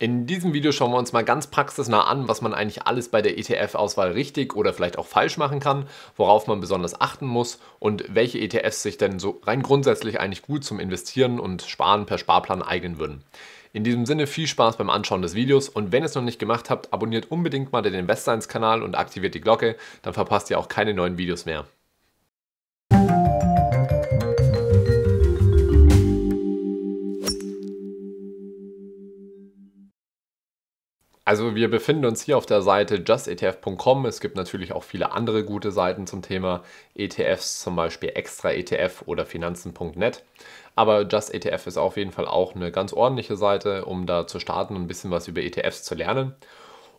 In diesem Video schauen wir uns mal ganz praxisnah an, was man eigentlich alles bei der ETF-Auswahl richtig oder vielleicht auch falsch machen kann, worauf man besonders achten muss und welche ETFs sich denn so rein grundsätzlich eigentlich gut zum Investieren und Sparen per Sparplan eignen würden. In diesem Sinne viel Spaß beim Anschauen des Videos und wenn ihr es noch nicht gemacht habt, abonniert unbedingt mal den investsigns kanal und aktiviert die Glocke, dann verpasst ihr auch keine neuen Videos mehr. Also wir befinden uns hier auf der Seite justetf.com. Es gibt natürlich auch viele andere gute Seiten zum Thema ETFs, zum Beispiel extraetf oder finanzen.net. Aber justetf ist auf jeden Fall auch eine ganz ordentliche Seite, um da zu starten und ein bisschen was über ETFs zu lernen.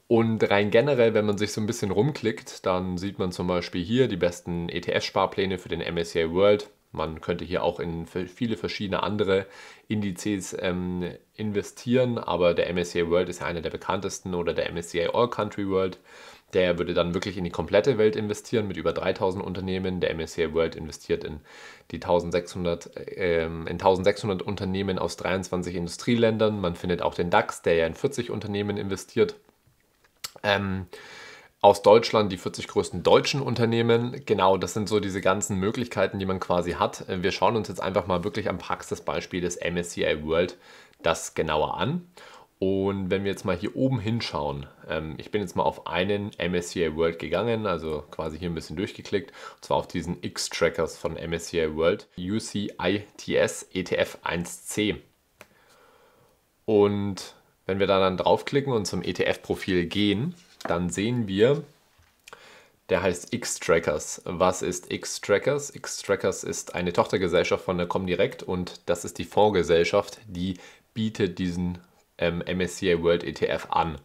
Und rein generell, wenn man sich so ein bisschen rumklickt, dann sieht man zum Beispiel hier die besten ETF-Sparpläne für den MSCI World, man könnte hier auch in viele verschiedene andere Indizes ähm, investieren, aber der MSCI World ist ja einer der bekanntesten oder der MSCI All Country World. Der würde dann wirklich in die komplette Welt investieren mit über 3000 Unternehmen. Der MSCI World investiert in, die 1600, äh, in 1600 Unternehmen aus 23 Industrieländern. Man findet auch den DAX, der ja in 40 Unternehmen investiert. Ähm, aus Deutschland die 40 größten deutschen Unternehmen. Genau, das sind so diese ganzen Möglichkeiten, die man quasi hat. Wir schauen uns jetzt einfach mal wirklich am Praxisbeispiel des MSCI World das genauer an. Und wenn wir jetzt mal hier oben hinschauen, ähm, ich bin jetzt mal auf einen MSCI World gegangen, also quasi hier ein bisschen durchgeklickt, und zwar auf diesen X-Trackers von MSCI World, UCITS ETF 1C. Und wenn wir da dann draufklicken und zum ETF-Profil gehen, dann sehen wir, der heißt X-Trackers. Was ist X-Trackers? X-Trackers ist eine Tochtergesellschaft von der Comdirect und das ist die Fondsgesellschaft, die bietet diesen ähm, MSCI World ETF an.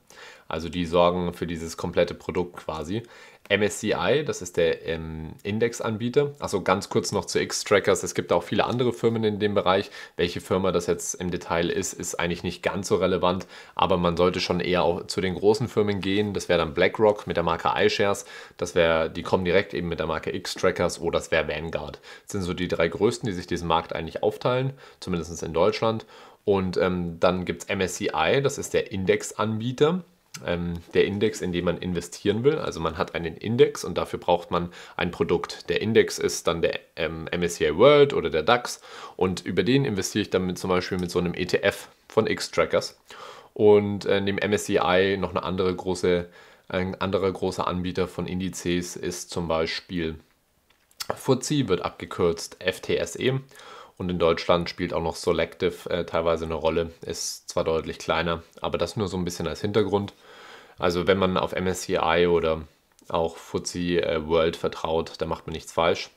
Also die sorgen für dieses komplette Produkt quasi. MSCI, das ist der ähm, Indexanbieter. Also ganz kurz noch zu X-Trackers. Es gibt auch viele andere Firmen in dem Bereich. Welche Firma das jetzt im Detail ist, ist eigentlich nicht ganz so relevant, aber man sollte schon eher auch zu den großen Firmen gehen. Das wäre dann BlackRock mit der Marke iShares. Das wäre, die kommen direkt eben mit der Marke X-Trackers oder das wäre Vanguard. Das sind so die drei größten, die sich diesen Markt eigentlich aufteilen, zumindest in Deutschland. Und ähm, dann gibt es MSCI, das ist der Indexanbieter ähm, der Index, in den man investieren will. Also man hat einen Index und dafür braucht man ein Produkt. Der Index ist dann der ähm, MSCI World oder der DAX und über den investiere ich dann mit, zum Beispiel mit so einem ETF von X-Trackers und äh, neben MSCI noch eine andere große, ein anderer großer Anbieter von Indizes ist zum Beispiel FTSE, wird abgekürzt FTSE und in Deutschland spielt auch noch Selective äh, teilweise eine Rolle. Ist zwar deutlich kleiner, aber das nur so ein bisschen als Hintergrund. Also wenn man auf MSCI oder auch FTSE äh, World vertraut, da macht man nichts falsch.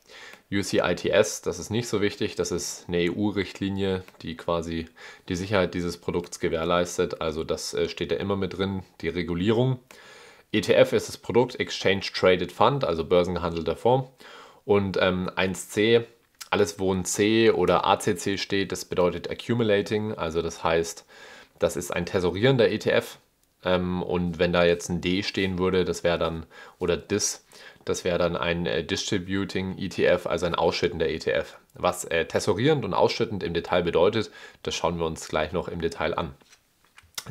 UCITS, das ist nicht so wichtig, das ist eine EU-Richtlinie, die quasi die Sicherheit dieses Produkts gewährleistet, also das äh, steht da immer mit drin, die Regulierung. ETF ist das Produkt Exchange Traded Fund, also börsengehandelter Fonds. Und ähm, 1C alles, wo ein C oder ACC steht, das bedeutet Accumulating. Also das heißt, das ist ein tesorierender ETF. Ähm, und wenn da jetzt ein D stehen würde, das wäre dann, oder DIS, das wäre dann ein äh, Distributing ETF, also ein ausschüttender ETF. Was äh, tessorierend und ausschüttend im Detail bedeutet, das schauen wir uns gleich noch im Detail an.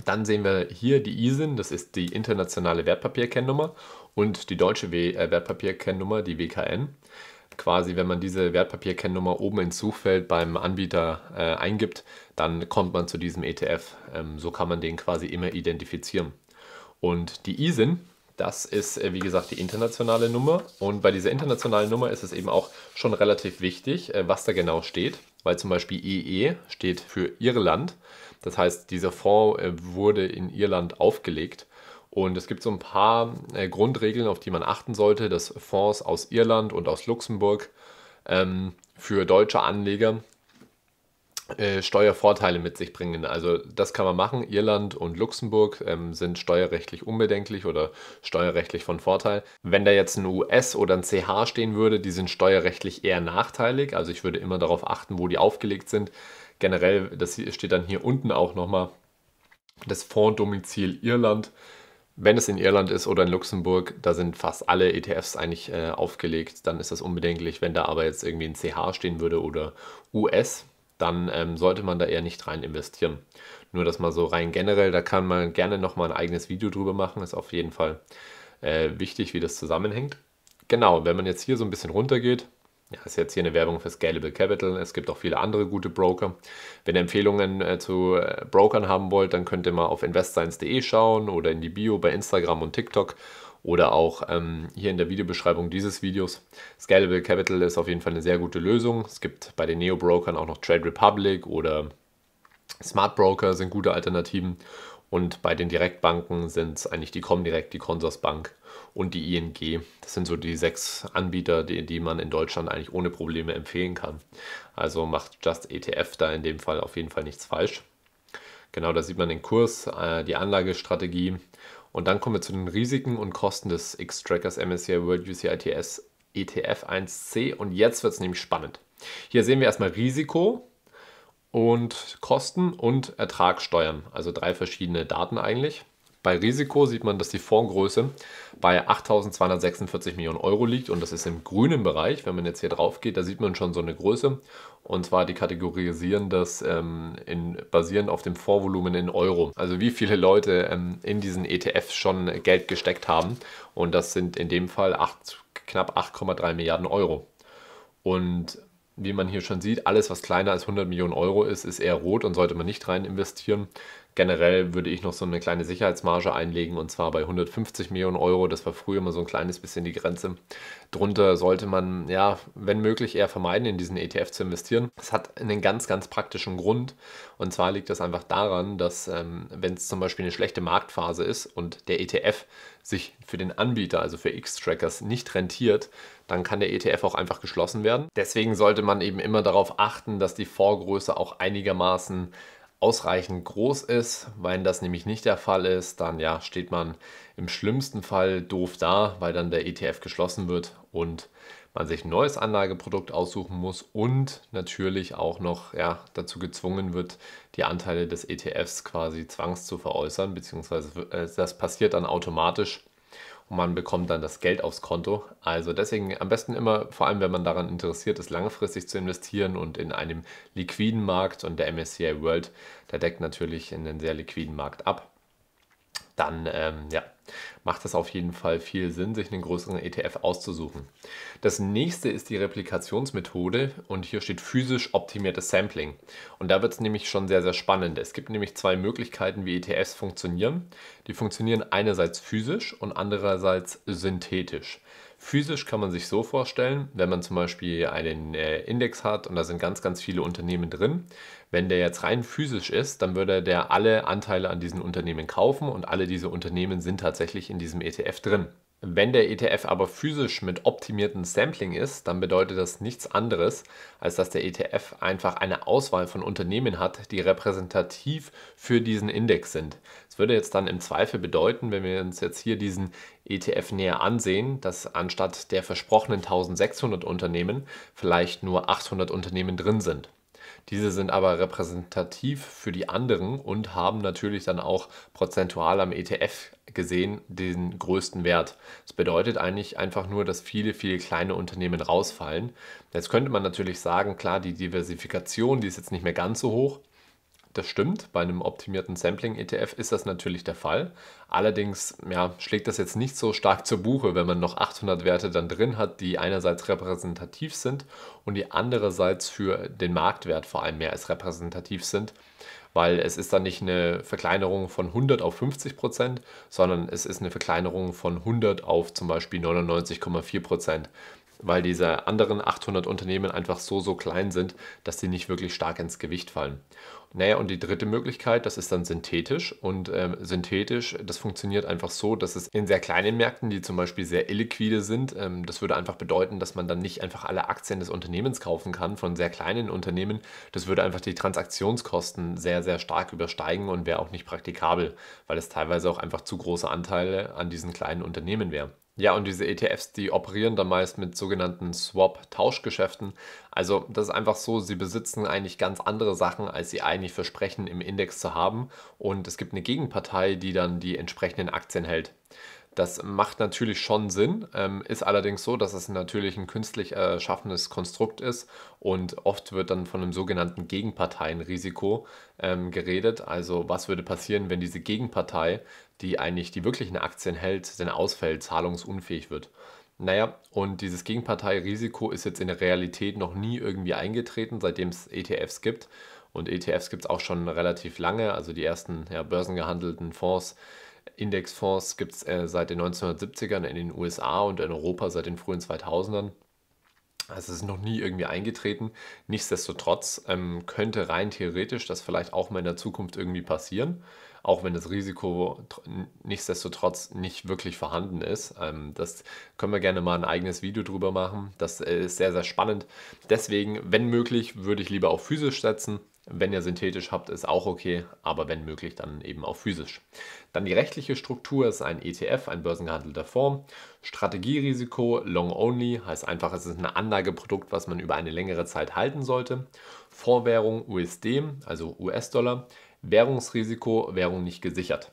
Dann sehen wir hier die ISIN, das ist die internationale Wertpapierkennnummer und die deutsche w äh, Wertpapierkennnummer, die WKN quasi, wenn man diese Wertpapierkennnummer oben ins Suchfeld beim Anbieter äh, eingibt, dann kommt man zu diesem ETF. Ähm, so kann man den quasi immer identifizieren. Und die ISIN, das ist äh, wie gesagt die internationale Nummer. Und bei dieser internationalen Nummer ist es eben auch schon relativ wichtig, äh, was da genau steht, weil zum Beispiel EE steht für Irland. Das heißt, dieser Fonds äh, wurde in Irland aufgelegt. Und es gibt so ein paar äh, Grundregeln, auf die man achten sollte, dass Fonds aus Irland und aus Luxemburg ähm, für deutsche Anleger äh, Steuervorteile mit sich bringen. Also das kann man machen. Irland und Luxemburg ähm, sind steuerrechtlich unbedenklich oder steuerrechtlich von Vorteil. Wenn da jetzt ein US oder ein CH stehen würde, die sind steuerrechtlich eher nachteilig. Also ich würde immer darauf achten, wo die aufgelegt sind. Generell, das steht dann hier unten auch nochmal, das Fonddomizil Irland wenn es in Irland ist oder in Luxemburg, da sind fast alle ETFs eigentlich äh, aufgelegt, dann ist das unbedenklich. Wenn da aber jetzt irgendwie ein CH stehen würde oder US, dann ähm, sollte man da eher nicht rein investieren. Nur das mal so rein generell, da kann man gerne nochmal ein eigenes Video drüber machen, ist auf jeden Fall äh, wichtig, wie das zusammenhängt. Genau, wenn man jetzt hier so ein bisschen runter geht, ja, ist jetzt hier eine Werbung für Scalable Capital. Es gibt auch viele andere gute Broker. Wenn ihr Empfehlungen äh, zu äh, Brokern haben wollt, dann könnt ihr mal auf investscience.de schauen oder in die Bio bei Instagram und TikTok oder auch ähm, hier in der Videobeschreibung dieses Videos. Scalable Capital ist auf jeden Fall eine sehr gute Lösung. Es gibt bei den Neo-Brokern auch noch Trade Republic oder Smart Broker sind gute Alternativen. Und bei den Direktbanken sind es eigentlich die Comdirect, die Consorsbank und die ING. Das sind so die sechs Anbieter, die, die man in Deutschland eigentlich ohne Probleme empfehlen kann. Also macht Just ETF da in dem Fall auf jeden Fall nichts falsch. Genau, da sieht man den Kurs, äh, die Anlagestrategie. Und dann kommen wir zu den Risiken und Kosten des X-Trackers MSCI World UCITS ETF 1C. Und jetzt wird es nämlich spannend. Hier sehen wir erstmal Risiko und Kosten und Ertrag Also drei verschiedene Daten eigentlich. Bei Risiko sieht man, dass die Fondsgröße bei 8.246 Millionen Euro liegt und das ist im grünen Bereich. Wenn man jetzt hier drauf geht, da sieht man schon so eine Größe und zwar die kategorisieren das ähm, in, basierend auf dem Fondsvolumen in Euro. Also wie viele Leute ähm, in diesen ETF schon Geld gesteckt haben und das sind in dem Fall acht, knapp 8,3 Milliarden Euro. Und wie man hier schon sieht, alles, was kleiner als 100 Millionen Euro ist, ist eher rot und sollte man nicht rein investieren. Generell würde ich noch so eine kleine Sicherheitsmarge einlegen und zwar bei 150 Millionen Euro. Das war früher immer so ein kleines bisschen die Grenze. Drunter sollte man, ja, wenn möglich, eher vermeiden, in diesen ETF zu investieren. Das hat einen ganz, ganz praktischen Grund. Und zwar liegt das einfach daran, dass, ähm, wenn es zum Beispiel eine schlechte Marktphase ist und der ETF sich für den Anbieter, also für X-Trackers, nicht rentiert, dann kann der ETF auch einfach geschlossen werden. Deswegen sollte man eben immer darauf achten, dass die Vorgröße auch einigermaßen ausreichend groß ist. Wenn das nämlich nicht der Fall ist, dann ja, steht man im schlimmsten Fall doof da, weil dann der ETF geschlossen wird und man sich ein neues Anlageprodukt aussuchen muss und natürlich auch noch ja, dazu gezwungen wird, die Anteile des ETFs quasi zwangs zu veräußern, beziehungsweise äh, das passiert dann automatisch und man bekommt dann das Geld aufs Konto. Also deswegen am besten immer, vor allem wenn man daran interessiert ist, langfristig zu investieren und in einem liquiden Markt und der MSCI World, der deckt natürlich in den sehr liquiden Markt ab dann ähm, ja, macht es auf jeden Fall viel Sinn, sich einen größeren ETF auszusuchen. Das nächste ist die Replikationsmethode und hier steht physisch optimiertes Sampling. Und da wird es nämlich schon sehr, sehr spannend. Es gibt nämlich zwei Möglichkeiten, wie ETFs funktionieren. Die funktionieren einerseits physisch und andererseits synthetisch. Physisch kann man sich so vorstellen, wenn man zum Beispiel einen äh, Index hat und da sind ganz, ganz viele Unternehmen drin, wenn der jetzt rein physisch ist, dann würde der alle Anteile an diesen Unternehmen kaufen und alle diese Unternehmen sind tatsächlich in diesem ETF drin. Wenn der ETF aber physisch mit optimiertem Sampling ist, dann bedeutet das nichts anderes, als dass der ETF einfach eine Auswahl von Unternehmen hat, die repräsentativ für diesen Index sind. Das würde jetzt dann im Zweifel bedeuten, wenn wir uns jetzt hier diesen ETF näher ansehen, dass anstatt der versprochenen 1600 Unternehmen vielleicht nur 800 Unternehmen drin sind. Diese sind aber repräsentativ für die anderen und haben natürlich dann auch prozentual am ETF gesehen den größten Wert. Das bedeutet eigentlich einfach nur, dass viele, viele kleine Unternehmen rausfallen. Jetzt könnte man natürlich sagen, klar, die Diversifikation, die ist jetzt nicht mehr ganz so hoch, das stimmt, bei einem optimierten Sampling-ETF ist das natürlich der Fall. Allerdings ja, schlägt das jetzt nicht so stark zur Buche, wenn man noch 800 Werte dann drin hat, die einerseits repräsentativ sind und die andererseits für den Marktwert vor allem mehr als repräsentativ sind, weil es ist dann nicht eine Verkleinerung von 100 auf 50 Prozent, sondern es ist eine Verkleinerung von 100 auf zum Beispiel 99,4 Prozent weil diese anderen 800 Unternehmen einfach so, so klein sind, dass sie nicht wirklich stark ins Gewicht fallen. Naja, und die dritte Möglichkeit, das ist dann synthetisch. Und ähm, synthetisch, das funktioniert einfach so, dass es in sehr kleinen Märkten, die zum Beispiel sehr illiquide sind, ähm, das würde einfach bedeuten, dass man dann nicht einfach alle Aktien des Unternehmens kaufen kann von sehr kleinen Unternehmen. Das würde einfach die Transaktionskosten sehr, sehr stark übersteigen und wäre auch nicht praktikabel, weil es teilweise auch einfach zu große Anteile an diesen kleinen Unternehmen wäre. Ja, und diese ETFs, die operieren dann meist mit sogenannten Swap-Tauschgeschäften. Also das ist einfach so, sie besitzen eigentlich ganz andere Sachen, als sie eigentlich versprechen im Index zu haben. Und es gibt eine Gegenpartei, die dann die entsprechenden Aktien hält. Das macht natürlich schon Sinn, ähm, ist allerdings so, dass es natürlich ein künstlich erschaffenes äh, Konstrukt ist und oft wird dann von einem sogenannten Gegenparteienrisiko ähm, geredet. Also was würde passieren, wenn diese Gegenpartei, die eigentlich die wirklichen Aktien hält, denn ausfällt, zahlungsunfähig wird. Naja, und dieses Gegenparteirisiko ist jetzt in der Realität noch nie irgendwie eingetreten, seitdem es ETFs gibt. Und ETFs gibt es auch schon relativ lange, also die ersten ja, börsengehandelten Fonds Indexfonds gibt es äh, seit den 1970ern in den USA und in Europa seit den frühen 2000ern. Also es ist noch nie irgendwie eingetreten. Nichtsdestotrotz ähm, könnte rein theoretisch das vielleicht auch mal in der Zukunft irgendwie passieren, auch wenn das Risiko nichtsdestotrotz nicht wirklich vorhanden ist. Ähm, das können wir gerne mal ein eigenes Video drüber machen. Das äh, ist sehr, sehr spannend. Deswegen, wenn möglich, würde ich lieber auf physisch setzen. Wenn ihr synthetisch habt, ist auch okay, aber wenn möglich, dann eben auch physisch. Dann die rechtliche Struktur ist ein ETF, ein börsengehandelter Fonds. Strategierisiko, Long Only, heißt einfach, es ist ein Anlageprodukt, was man über eine längere Zeit halten sollte. Vorwährung, USD, also US-Dollar. Währungsrisiko, Währung nicht gesichert.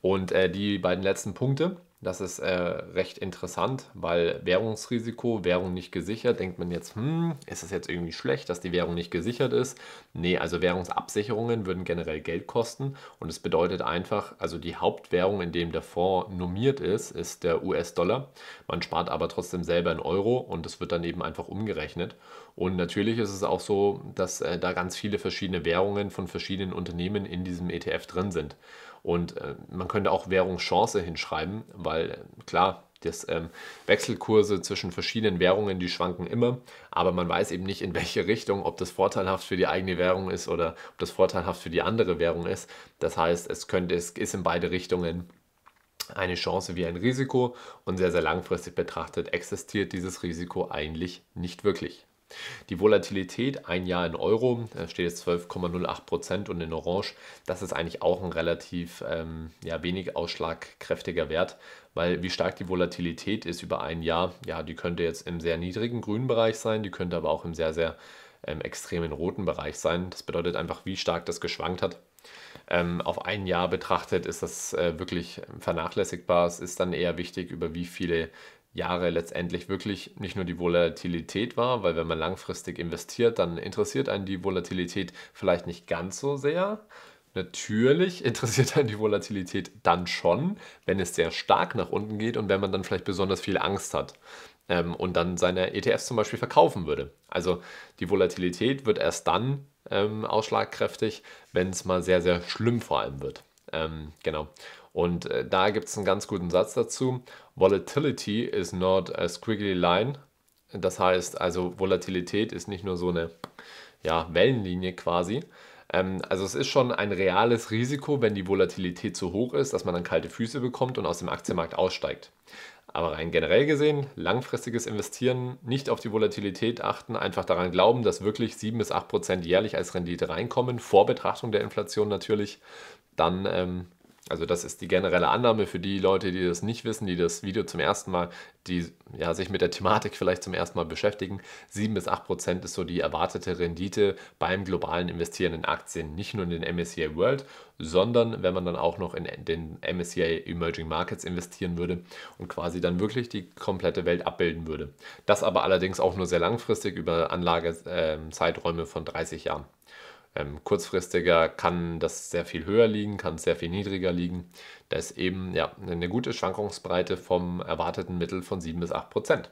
Und äh, die beiden letzten Punkte das ist äh, recht interessant, weil Währungsrisiko, Währung nicht gesichert, denkt man jetzt, hm, ist es jetzt irgendwie schlecht, dass die Währung nicht gesichert ist? Nee, also Währungsabsicherungen würden generell Geld kosten und es bedeutet einfach, also die Hauptwährung, in dem der Fonds normiert ist, ist der US-Dollar. Man spart aber trotzdem selber in Euro und das wird dann eben einfach umgerechnet. Und natürlich ist es auch so, dass äh, da ganz viele verschiedene Währungen von verschiedenen Unternehmen in diesem ETF drin sind. Und äh, man könnte auch Währungschance hinschreiben, weil äh, klar, das ähm, Wechselkurse zwischen verschiedenen Währungen, die schwanken immer, aber man weiß eben nicht, in welche Richtung, ob das vorteilhaft für die eigene Währung ist oder ob das vorteilhaft für die andere Währung ist. Das heißt, es könnte, es ist in beide Richtungen eine Chance wie ein Risiko und sehr, sehr langfristig betrachtet existiert dieses Risiko eigentlich nicht wirklich. Die Volatilität ein Jahr in Euro da steht jetzt 12,08 Prozent und in Orange, das ist eigentlich auch ein relativ ähm, ja, wenig ausschlagkräftiger Wert, weil wie stark die Volatilität ist über ein Jahr, ja, die könnte jetzt im sehr niedrigen grünen Bereich sein, die könnte aber auch im sehr, sehr ähm, extremen roten Bereich sein. Das bedeutet einfach, wie stark das geschwankt hat. Ähm, auf ein Jahr betrachtet ist das äh, wirklich vernachlässigbar. Es ist dann eher wichtig, über wie viele Jahre letztendlich wirklich nicht nur die Volatilität war, weil wenn man langfristig investiert, dann interessiert einen die Volatilität vielleicht nicht ganz so sehr. Natürlich interessiert einen die Volatilität dann schon, wenn es sehr stark nach unten geht und wenn man dann vielleicht besonders viel Angst hat ähm, und dann seine ETFs zum Beispiel verkaufen würde. Also die Volatilität wird erst dann ähm, ausschlagkräftig, wenn es mal sehr, sehr schlimm vor allem wird. Ähm, genau. Und äh, da gibt es einen ganz guten Satz dazu. Volatility is not a squiggly line. Das heißt also, Volatilität ist nicht nur so eine ja, Wellenlinie quasi. Ähm, also es ist schon ein reales Risiko, wenn die Volatilität zu hoch ist, dass man dann kalte Füße bekommt und aus dem Aktienmarkt aussteigt. Aber rein generell gesehen, langfristiges Investieren, nicht auf die Volatilität achten, einfach daran glauben, dass wirklich 7 bis 8 Prozent jährlich als Rendite reinkommen, vor Betrachtung der Inflation natürlich, dann ähm, also das ist die generelle Annahme für die Leute, die das nicht wissen, die das Video zum ersten Mal, die ja, sich mit der Thematik vielleicht zum ersten Mal beschäftigen. 7 bis 8 Prozent ist so die erwartete Rendite beim globalen Investieren in Aktien, nicht nur in den MSCI World, sondern wenn man dann auch noch in den MSCI Emerging Markets investieren würde und quasi dann wirklich die komplette Welt abbilden würde. Das aber allerdings auch nur sehr langfristig über Anlagezeiträume ähm, von 30 Jahren. Ähm, kurzfristiger kann das sehr viel höher liegen, kann sehr viel niedriger liegen. Da ist eben ja, eine gute Schwankungsbreite vom erwarteten Mittel von 7 bis 8 Prozent.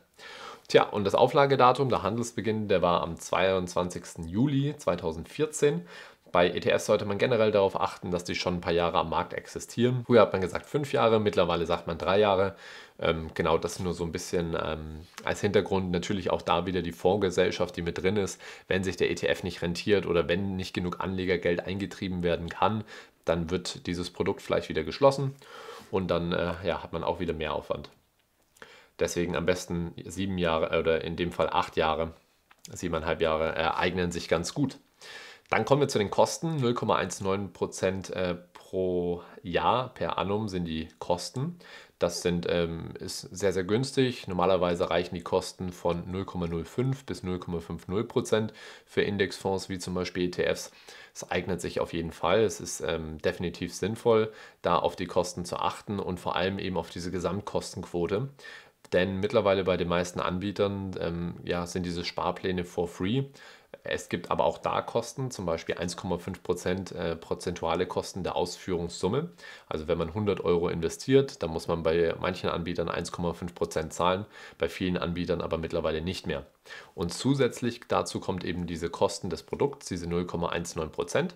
Tja, und das Auflagedatum, der Handelsbeginn, der war am 22. Juli 2014. Bei ETFs sollte man generell darauf achten, dass die schon ein paar Jahre am Markt existieren. Früher hat man gesagt fünf Jahre, mittlerweile sagt man drei Jahre. Ähm, genau das nur so ein bisschen ähm, als Hintergrund. Natürlich auch da wieder die Fondsgesellschaft, die mit drin ist. Wenn sich der ETF nicht rentiert oder wenn nicht genug Anlegergeld eingetrieben werden kann, dann wird dieses Produkt vielleicht wieder geschlossen und dann äh, ja, hat man auch wieder mehr Aufwand. Deswegen am besten sieben Jahre oder in dem Fall acht Jahre, siebeneinhalb Jahre äh, eignen sich ganz gut. Dann kommen wir zu den Kosten. 0,19 Prozent äh, pro Jahr per annum sind die Kosten. Das sind, ähm, ist sehr, sehr günstig. Normalerweise reichen die Kosten von 0,05 bis 0,50 Prozent für Indexfonds wie zum Beispiel ETFs. Es eignet sich auf jeden Fall. Es ist ähm, definitiv sinnvoll, da auf die Kosten zu achten und vor allem eben auf diese Gesamtkostenquote. Denn mittlerweile bei den meisten Anbietern ähm, ja, sind diese Sparpläne for free. Es gibt aber auch da Kosten, zum Beispiel 1,5 Prozent äh, prozentuale Kosten der Ausführungssumme. Also wenn man 100 Euro investiert, dann muss man bei manchen Anbietern 1,5 Prozent zahlen, bei vielen Anbietern aber mittlerweile nicht mehr. Und zusätzlich dazu kommt eben diese Kosten des Produkts, diese 0,19 Prozent.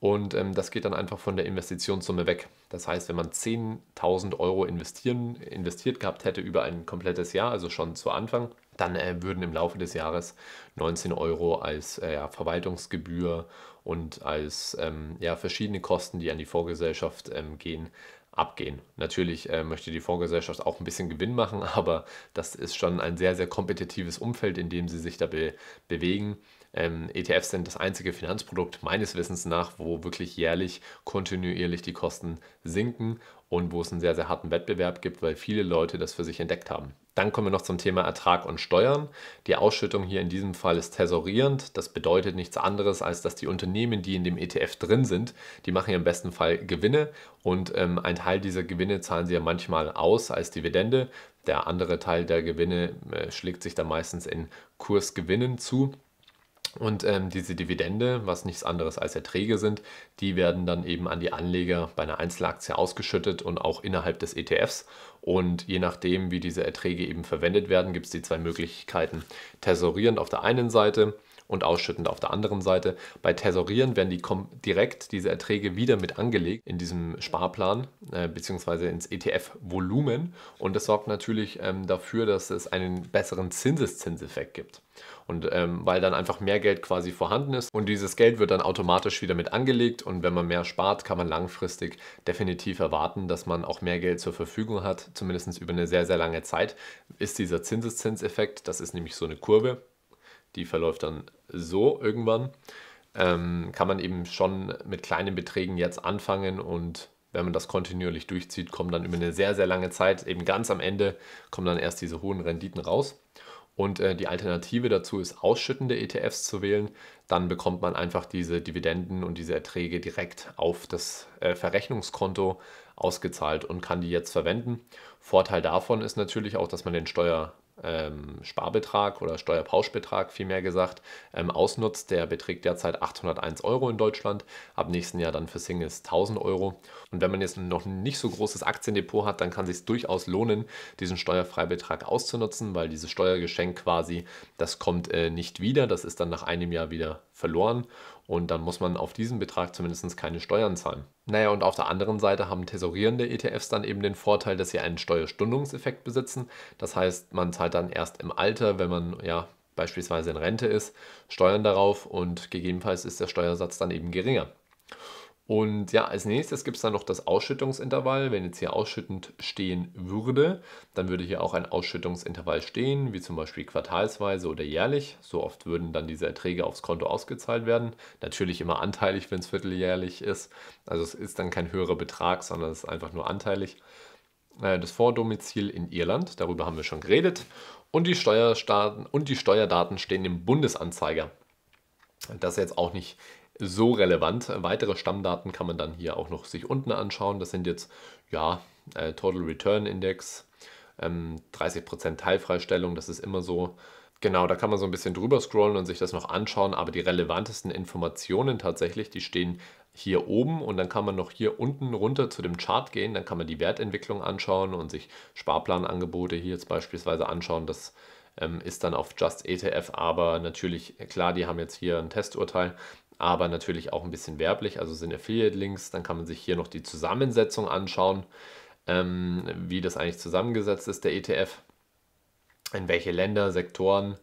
Und ähm, das geht dann einfach von der Investitionssumme weg. Das heißt, wenn man 10.000 Euro investieren, investiert gehabt hätte über ein komplettes Jahr, also schon zu Anfang, dann äh, würden im Laufe des Jahres 19 Euro als äh, ja, Verwaltungsgebühr und als ähm, ja, verschiedene Kosten, die an die Vorgesellschaft ähm, gehen, abgehen. Natürlich äh, möchte die Fondsgesellschaft auch ein bisschen Gewinn machen, aber das ist schon ein sehr, sehr kompetitives Umfeld, in dem sie sich da be bewegen. Ähm, ETFs sind das einzige Finanzprodukt meines Wissens nach, wo wirklich jährlich kontinuierlich die Kosten sinken und wo es einen sehr, sehr harten Wettbewerb gibt, weil viele Leute das für sich entdeckt haben. Dann kommen wir noch zum Thema Ertrag und Steuern. Die Ausschüttung hier in diesem Fall ist tesorierend. Das bedeutet nichts anderes, als dass die Unternehmen, die in dem ETF drin sind, die machen ja im besten Fall Gewinne und ähm, ein Teil dieser Gewinne zahlen sie ja manchmal aus als Dividende. Der andere Teil der Gewinne äh, schlägt sich dann meistens in Kursgewinnen zu. Und ähm, diese Dividende, was nichts anderes als Erträge sind, die werden dann eben an die Anleger bei einer Einzelaktie ausgeschüttet und auch innerhalb des ETFs. Und je nachdem, wie diese Erträge eben verwendet werden, gibt es die zwei Möglichkeiten. Tesorierend auf der einen Seite und ausschüttend auf der anderen Seite. Bei Tesorieren werden die direkt diese Erträge wieder mit angelegt in diesem Sparplan äh, bzw. ins ETF-Volumen und das sorgt natürlich ähm, dafür, dass es einen besseren Zinseszinseffekt gibt. Und ähm, weil dann einfach mehr Geld quasi vorhanden ist und dieses Geld wird dann automatisch wieder mit angelegt und wenn man mehr spart, kann man langfristig definitiv erwarten, dass man auch mehr Geld zur Verfügung hat, zumindest über eine sehr, sehr lange Zeit, ist dieser Zinseszinseffekt, das ist nämlich so eine Kurve, die verläuft dann so irgendwann, ähm, kann man eben schon mit kleinen Beträgen jetzt anfangen und wenn man das kontinuierlich durchzieht, kommen dann über eine sehr, sehr lange Zeit, eben ganz am Ende, kommen dann erst diese hohen Renditen raus. Und äh, die Alternative dazu ist, ausschüttende ETFs zu wählen. Dann bekommt man einfach diese Dividenden und diese Erträge direkt auf das äh, Verrechnungskonto ausgezahlt und kann die jetzt verwenden. Vorteil davon ist natürlich auch, dass man den Steuer, ähm, Sparbetrag oder Steuerpauschbetrag vielmehr gesagt, ähm, ausnutzt. Der beträgt derzeit 801 Euro in Deutschland, ab nächsten Jahr dann für Singles 1000 Euro. Und wenn man jetzt noch nicht so großes Aktiendepot hat, dann kann es sich durchaus lohnen, diesen Steuerfreibetrag auszunutzen, weil dieses Steuergeschenk quasi, das kommt äh, nicht wieder, das ist dann nach einem Jahr wieder verloren und dann muss man auf diesen Betrag zumindest keine Steuern zahlen. Naja, und auf der anderen Seite haben tesorierende ETFs dann eben den Vorteil, dass sie einen Steuerstundungseffekt besitzen. Das heißt, man zahlt dann erst im Alter, wenn man ja beispielsweise in Rente ist, Steuern darauf und gegebenenfalls ist der Steuersatz dann eben geringer. Und ja, als nächstes gibt es dann noch das Ausschüttungsintervall. Wenn jetzt hier ausschüttend stehen würde, dann würde hier auch ein Ausschüttungsintervall stehen, wie zum Beispiel quartalsweise oder jährlich. So oft würden dann diese Erträge aufs Konto ausgezahlt werden. Natürlich immer anteilig, wenn es vierteljährlich ist. Also es ist dann kein höherer Betrag, sondern es ist einfach nur anteilig. Äh, das Vordomizil in Irland, darüber haben wir schon geredet. Und die, Steuerdaten, und die Steuerdaten stehen im Bundesanzeiger. Das ist jetzt auch nicht so relevant. Weitere Stammdaten kann man dann hier auch noch sich unten anschauen. Das sind jetzt ja äh, Total Return Index, 30% ähm, Teilfreistellung, das ist immer so. Genau, da kann man so ein bisschen drüber scrollen und sich das noch anschauen, aber die relevantesten Informationen tatsächlich, die stehen hier oben und dann kann man noch hier unten runter zu dem Chart gehen, dann kann man die Wertentwicklung anschauen und sich Sparplanangebote hier jetzt beispielsweise anschauen. Das ähm, ist dann auf Just ETF, aber natürlich, klar, die haben jetzt hier ein Testurteil, aber natürlich auch ein bisschen werblich, also sind Affiliate-Links. Dann kann man sich hier noch die Zusammensetzung anschauen, ähm, wie das eigentlich zusammengesetzt ist, der ETF, in welche Länder, Sektoren,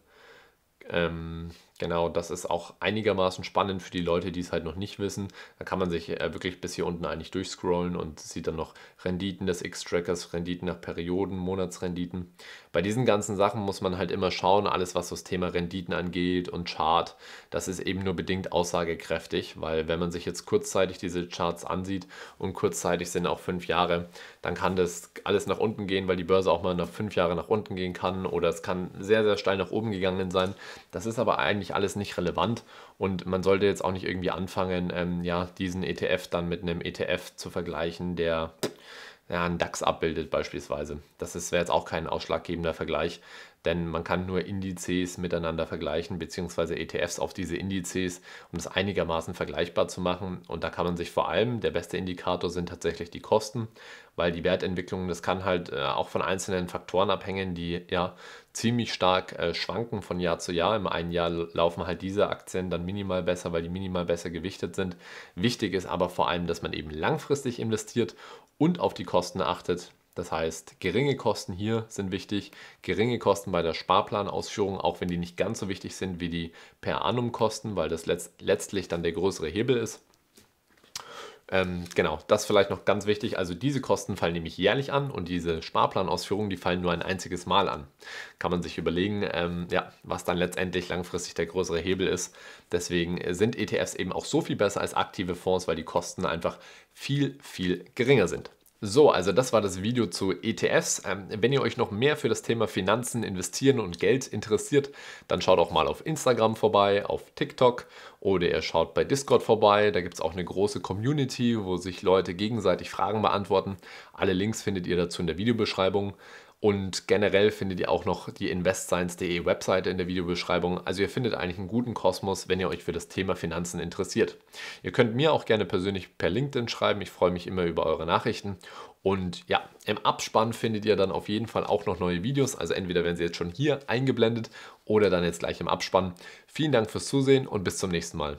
ähm, Genau, das ist auch einigermaßen spannend für die Leute, die es halt noch nicht wissen. Da kann man sich äh, wirklich bis hier unten eigentlich durchscrollen und sieht dann noch Renditen des X-Trackers, Renditen nach Perioden, Monatsrenditen. Bei diesen ganzen Sachen muss man halt immer schauen, alles was das Thema Renditen angeht und Chart, das ist eben nur bedingt aussagekräftig, weil wenn man sich jetzt kurzzeitig diese Charts ansieht und kurzzeitig sind auch fünf Jahre, dann kann das alles nach unten gehen, weil die Börse auch mal nach fünf Jahren nach unten gehen kann oder es kann sehr, sehr steil nach oben gegangen sein. Das ist aber eigentlich eigentlich alles nicht relevant und man sollte jetzt auch nicht irgendwie anfangen, ähm, ja, diesen ETF dann mit einem ETF zu vergleichen, der ja, einen DAX abbildet beispielsweise. Das wäre jetzt auch kein ausschlaggebender Vergleich denn man kann nur Indizes miteinander vergleichen, beziehungsweise ETFs auf diese Indizes, um es einigermaßen vergleichbar zu machen. Und da kann man sich vor allem, der beste Indikator sind tatsächlich die Kosten, weil die Wertentwicklung, das kann halt äh, auch von einzelnen Faktoren abhängen, die ja ziemlich stark äh, schwanken von Jahr zu Jahr. Im einen Jahr laufen halt diese Aktien dann minimal besser, weil die minimal besser gewichtet sind. Wichtig ist aber vor allem, dass man eben langfristig investiert und auf die Kosten achtet. Das heißt, geringe Kosten hier sind wichtig, geringe Kosten bei der Sparplanausführung, auch wenn die nicht ganz so wichtig sind wie die per annum Kosten, weil das letztlich dann der größere Hebel ist. Ähm, genau, das vielleicht noch ganz wichtig. Also diese Kosten fallen nämlich jährlich an und diese Sparplanausführungen, die fallen nur ein einziges Mal an. Kann man sich überlegen, ähm, ja, was dann letztendlich langfristig der größere Hebel ist. Deswegen sind ETFs eben auch so viel besser als aktive Fonds, weil die Kosten einfach viel, viel geringer sind. So, also das war das Video zu ETFs. Ähm, wenn ihr euch noch mehr für das Thema Finanzen, Investieren und Geld interessiert, dann schaut auch mal auf Instagram vorbei, auf TikTok oder ihr schaut bei Discord vorbei. Da gibt es auch eine große Community, wo sich Leute gegenseitig Fragen beantworten. Alle Links findet ihr dazu in der Videobeschreibung. Und generell findet ihr auch noch die investscience.de Webseite in der Videobeschreibung. Also ihr findet eigentlich einen guten Kosmos, wenn ihr euch für das Thema Finanzen interessiert. Ihr könnt mir auch gerne persönlich per LinkedIn schreiben. Ich freue mich immer über eure Nachrichten. Und ja, im Abspann findet ihr dann auf jeden Fall auch noch neue Videos. Also entweder werden sie jetzt schon hier eingeblendet oder dann jetzt gleich im Abspann. Vielen Dank fürs Zusehen und bis zum nächsten Mal.